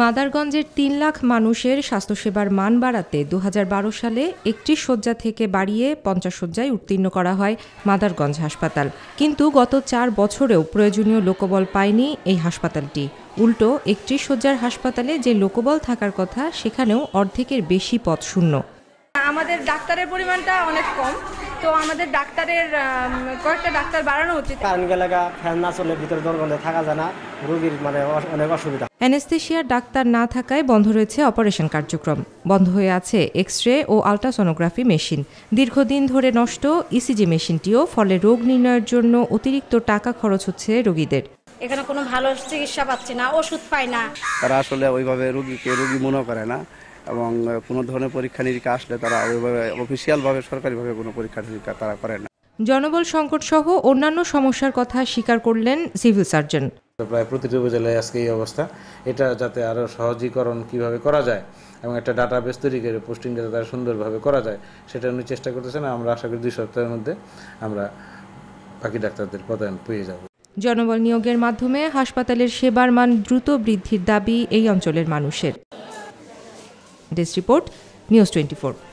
মাদারগঞ্জের তিন লাখ মানুষের স্বাস্থ্যসেবার মান বাড়াতে দু সালে একটি শয্যা থেকে বাড়িয়ে পঞ্চাশ শয্যায় উত্তীর্ণ করা হয় মাদারগঞ্জ হাসপাতাল কিন্তু গত চার বছরেও প্রয়োজনীয় লোকবল পায়নি এই হাসপাতালটি উল্টো একটি শয্যার হাসপাতালে যে লোকবল থাকার কথা সেখানেও অর্ধেকের বেশি পথ শূন্য আমাদের ডাক্তারের পরিমাণটা অনেক কম তো আমাদের ডাক্তারের কয়েকটা ডাক্তার বাড়ানো উচিত ফ্যান না চলে ভিতরে থাকা যায় না রোগীর মানে অনেক অসুবিধা অ্যানেস্থেশিয়ার ডাক্তার না থাকায় বন্ধ রয়েছে অপারেশন কার্যক্রম বন্ধ হয়ে আছে এক্স রে ও আলট্রাসোনোগ্রাফি মেশিন দীর্ঘদিন ধরে নষ্ট ইসিজি মেশিনটিও ফলে রোগ নির্ণয়ের জন্য অতিরিক্ত টাকা খরচ হচ্ছে রোগীদের এখানে কোনো ভালো চিকিৎসা পাচ্ছি না ওষুধ পাই না তারা আসলে ওইভাবে রোগীকে রোগী মনে করে না এবং কোনো ধরনের পরীক্ষা নিরীক্ষা আসলে তারা ওইভাবে সরকারি সরকারিভাবে কোনো পরীক্ষা নিরীক্ষা তারা করে না জনবল সংকট সহ অন্যান্য সমস্যার কথা স্বীকার করলেন সিভিল সার্জন প্রায় প্রতিটি উপজেলায় আজকে এই অবস্থা এটা যাতে আরও সহজীকরণ কিভাবে করা যায় এবং একটা বেস তৈরি করে পোস্টিং যাতে তারা সুন্দরভাবে করা যায় সেটা উনি চেষ্টা করতেছেন আমরা আশা করি দুই সপ্তাহের মধ্যে আমরা বাকি ডাক্তারদের পদায়ন পেয়ে যাব জনবল নিয়োগের মাধ্যমে হাসপাতালের সেবার মান দ্রুত বৃদ্ধির দাবি এই অঞ্চলের মানুষের ডেস্ক রিপোর্ট নিউজ টোয়েন্টি